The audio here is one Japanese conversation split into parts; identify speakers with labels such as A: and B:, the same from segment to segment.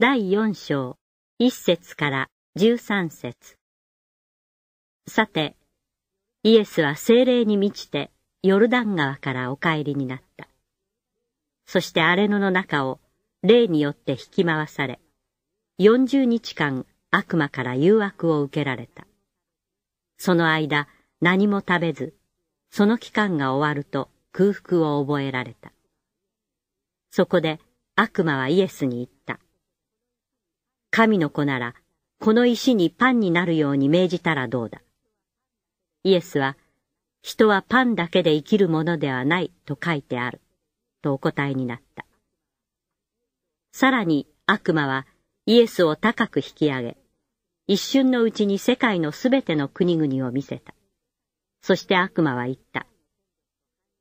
A: 第四章、一節から十三節さて、イエスは精霊に満ちて、ヨルダン川からお帰りになった。そして荒れ野の中を、霊によって引き回され、四十日間悪魔から誘惑を受けられた。その間、何も食べず、その期間が終わると空腹を覚えられた。そこで悪魔はイエスに言っ神の子なら、この石にパンになるように命じたらどうだ。イエスは、人はパンだけで生きるものではないと書いてある、とお答えになった。さらに悪魔はイエスを高く引き上げ、一瞬のうちに世界のすべての国々を見せた。そして悪魔は言った。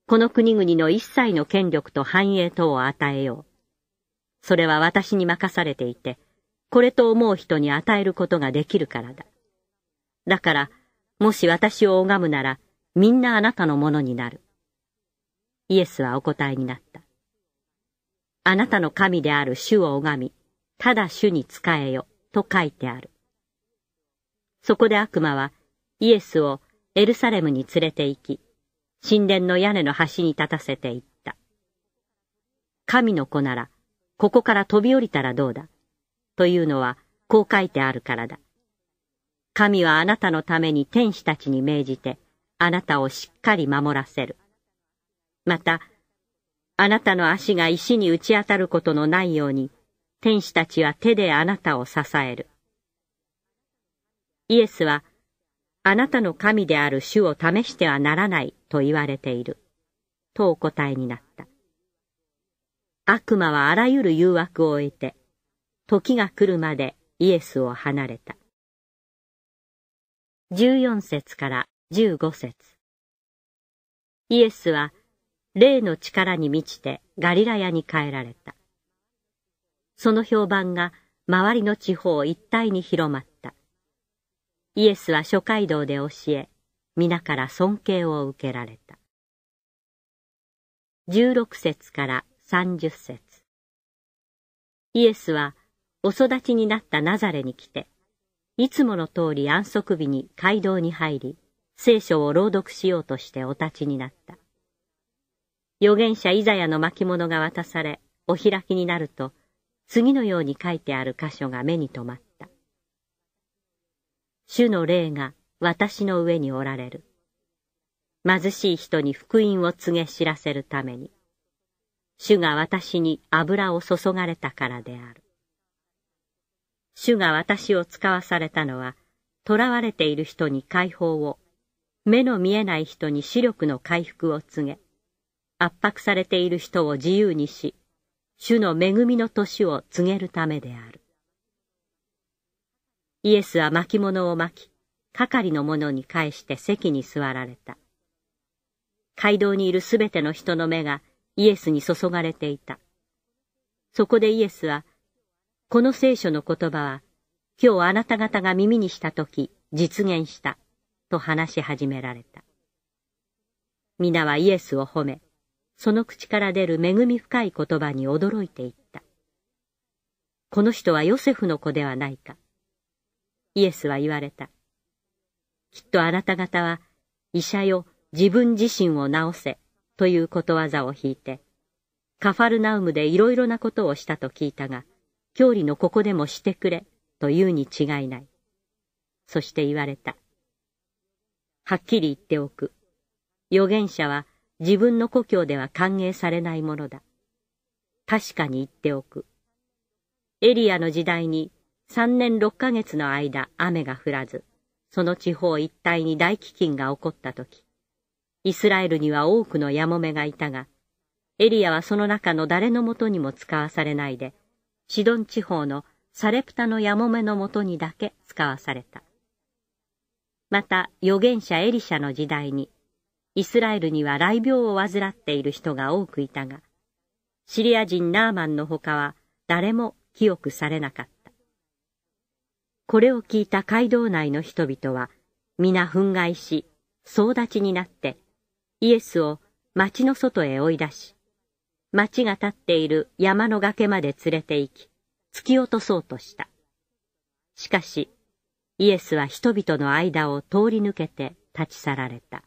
A: この国々の一切の権力と繁栄等を与えよう。それは私に任されていて、これと思う人に与えることができるからだ。だから、もし私を拝むなら、みんなあなたのものになる。イエスはお答えになった。あなたの神である主を拝み、ただ主に仕えよ、と書いてある。そこで悪魔は、イエスをエルサレムに連れて行き、神殿の屋根の端に立たせていった。神の子なら、ここから飛び降りたらどうだ。というのはこう書いてあるからだ。神はあなたのために天使たちに命じて、あなたをしっかり守らせる。また、あなたの足が石に打ち当たることのないように、天使たちは手であなたを支える。イエスは、あなたの神である主を試してはならないと言われている。とお答えになった。悪魔はあらゆる誘惑を得て、時が来るまでイエスを離れた。14節から15節イエスは霊の力に満ちてガリラヤに帰られた。その評判が周りの地方一帯に広まった。イエスは諸街道で教え、皆から尊敬を受けられた。16節から30節イエスはお育ちになったナザレに来て、いつもの通り安息日に街道に入り、聖書を朗読しようとしてお立ちになった。預言者イザヤの巻物が渡され、お開きになると、次のように書いてある箇所が目に留まった。主の霊が私の上におられる。貧しい人に福音を告げ知らせるために、主が私に油を注がれたからである。主が私を使わされたのは、囚われている人に解放を、目の見えない人に視力の回復を告げ、圧迫されている人を自由にし、主の恵みの年を告げるためである。イエスは巻物を巻き、係の者に返して席に座られた。街道にいるすべての人の目がイエスに注がれていた。そこでイエスはこの聖書の言葉は、今日あなた方が耳にしたとき、実現した、と話し始められた。皆はイエスを褒め、その口から出る恵み深い言葉に驚いていった。この人はヨセフの子ではないか。イエスは言われた。きっとあなた方は、医者よ、自分自身を治せ、ということわざを引いて、カファルナウムでいろいろなことをしたと聞いたが、郷里のここでもしてくれ、と言うに違いない。そして言われた。はっきり言っておく。預言者は自分の故郷では歓迎されないものだ。確かに言っておく。エリアの時代に3年6ヶ月の間雨が降らず、その地方一帯に大飢饉が起こった時、イスラエルには多くのヤモメがいたが、エリアはその中の誰のもとにも使わされないで、シドン地方のサレプタのやもめのもとにだけ使わされた。また預言者エリシャの時代に、イスラエルには雷病を患っている人が多くいたが、シリア人ナーマンの他は誰も清くされなかった。これを聞いた街道内の人々は、皆憤慨し、総立ちになって、イエスを町の外へ追い出し、町が立っている山の崖まで連れて行き、突き落とそうとした。しかし、イエスは人々の間を通り抜けて立ち去られた。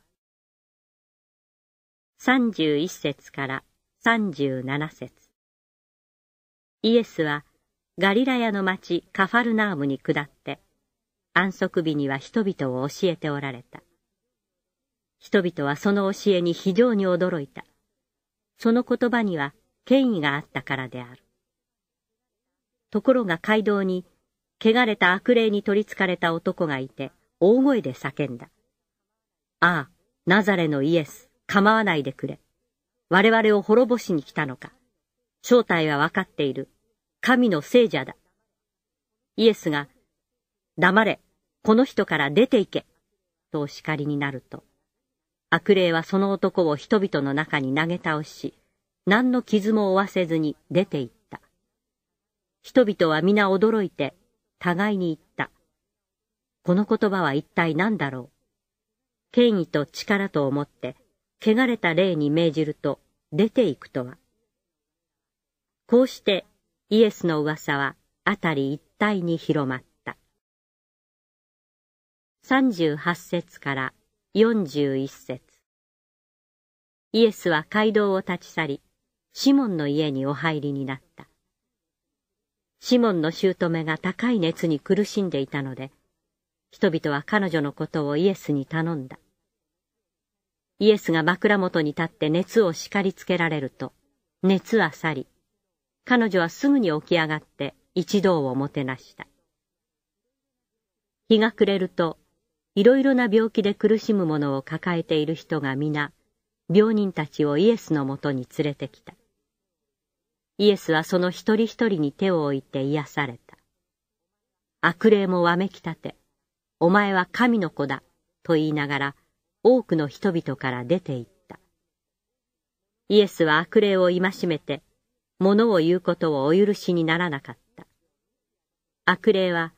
A: 31節から37節イエスはガリラヤの町カファルナームに下って、安息日には人々を教えておられた。人々はその教えに非常に驚いた。その言葉には権威があったからである。ところが街道に、汚れた悪霊に取り憑かれた男がいて、大声で叫んだ。ああ、ナザレのイエス、構わないでくれ。我々を滅ぼしに来たのか。正体はわかっている。神の聖者だ。イエスが、黙れ、この人から出て行け、とお叱りになると、悪霊はその男を人々の中に投げ倒し、何の傷も負わせずに出て行った。人々は皆驚いて、互いに言った。この言葉は一体何だろう。権威と力と思って、汚れた霊に命じると、出て行くとは。こうして、イエスの噂は、あたり一帯に広まった。38節から41節イエスは街道を立ち去り、シモンの家にお入りになった。シモンの姑が高い熱に苦しんでいたので、人々は彼女のことをイエスに頼んだ。イエスが枕元に立って熱を叱りつけられると、熱は去り、彼女はすぐに起き上がって一同をもてなした。日が暮れるといろいろな病気で苦しむ者を抱えている人が皆、病人たちをイエスのもとに連れてきた。イエスはその一人一人に手を置いて癒された。悪霊もわめきたて、お前は神の子だ、と言いながら、多くの人々から出て行った。イエスは悪霊を戒めて、物を言うことをお許しにならなかった。悪霊は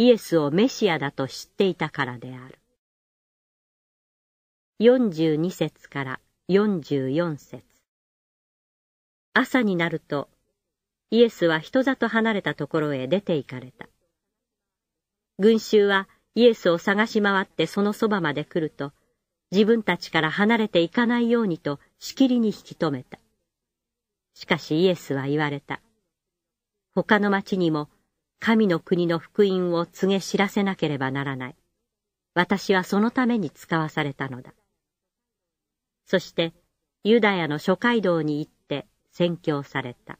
A: イエスをメシアだと知っていたからである。42節から44節朝になると、イエスは人里離れたところへ出て行かれた。群衆はイエスを探し回ってそのそばまで来ると、自分たちから離れていかないようにとしきりに引き止めた。しかしイエスは言われた。他の町にも神の国の福音を告げ知らせなければならない。私はそのために使わされたのだ。そして、ユダヤの諸街道に行って宣教された。